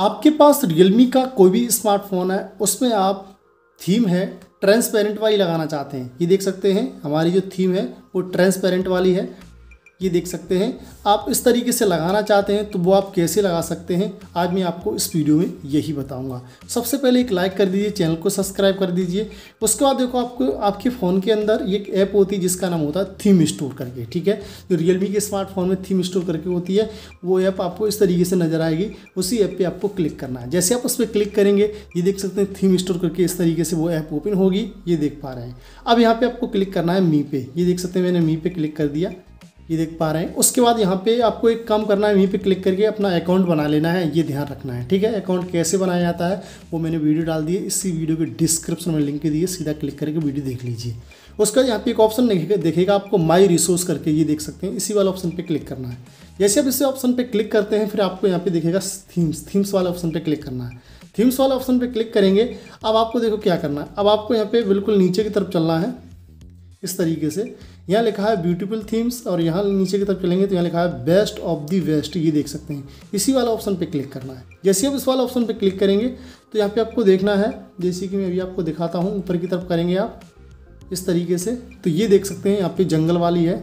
आपके पास रियलमी का कोई भी स्मार्टफोन है उसमें आप थीम है ट्रांसपेरेंट वाली लगाना चाहते हैं ये देख सकते हैं हमारी जो थीम है वो ट्रांसपेरेंट वाली है ये देख सकते हैं आप इस तरीके से लगाना चाहते हैं तो वो आप कैसे लगा सकते हैं आज मैं आपको इस वीडियो में यही बताऊंगा सबसे पहले एक लाइक कर दीजिए चैनल को सब्सक्राइब कर दीजिए उसके बाद देखो आपको आपके फ़ोन के अंदर एक ऐप होती है जिसका नाम होता है थीम स्टोर करके ठीक है जो रियलमी के स्मार्टफोन में थीम स्टोर करके होती है वो ऐप आपको इस तरीके से नज़र आएगी उसी ऐप पर आपको क्लिक करना है जैसे आप उस पर क्लिक करेंगे ये देख सकते हैं थीम स्टोर करके इस तरीके से वो ऐप ओपन होगी ये देख पा रहे हैं अब यहाँ पर आपको क्लिक करना है मी पे ये देख सकते हैं मैंने मी पे क्लिक कर दिया ये देख पा रहे हैं उसके बाद यहाँ पे आपको एक काम करना है वहीं पे क्लिक करके अपना अकाउंट बना लेना है ये ध्यान रखना है ठीक है अकाउंट कैसे बनाया जाता है वो मैंने वीडियो डाल दी है इसी वीडियो के डिस्क्रिप्शन में लिंक दिए सीधा क्लिक करके वीडियो देख लीजिए उसका यहाँ पे एक ऑप्शन देखेगा आपको माई रिसोर्स करके ये देख सकते हैं इसी वाला ऑप्शन पर क्लिक करना है जैसे आप इस ऑप्शन पर क्लिक करते हैं फिर आपको यहाँ पे देखेगा थीम्स थीम्स वाले ऑप्शन पर क्लिक करना है थीम्स वाला ऑप्शन पर क्लिक करेंगे अब आपको देखो क्या करना है अब आपको यहाँ पे बिल्कुल नीचे की तरफ चलना है इस तरीके से यहाँ लिखा है ब्यूटीफुल थीम्स और यहाँ नीचे की तरफ चलेंगे तो यहाँ लिखा है बेस्ट ऑफ दी वेस्ट ये देख सकते हैं इसी वाला ऑप्शन पे क्लिक करना है जैसे आप इस वाला ऑप्शन पे क्लिक करेंगे तो यहाँ पे आपको देखना है जैसे कि मैं अभी आपको दिखाता हूँ ऊपर की तरफ करेंगे आप इस तरीके से तो ये देख सकते हैं यहाँ पे जंगल वाली है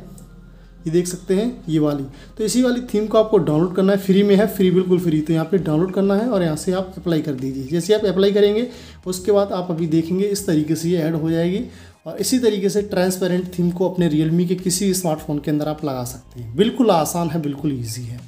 ये देख सकते हैं ये वाली तो इसी वाली थीम को आपको डाउनलोड करना है फ्री में है फ्री बिल्कुल फ्री तो यहाँ पे डाउनलोड करना है और यहाँ से आप अप्लाई कर दीजिए जैसे आप अप्लाई करेंगे उसके बाद आप अभी देखेंगे इस तरीके से ये ऐड हो जाएगी और इसी तरीके से ट्रांसपेरेंट थीम को अपने रियलमी के किसी स्मार्टफोन के अंदर आप लगा सकते हैं बिल्कुल आसान है बिल्कुल ईजी है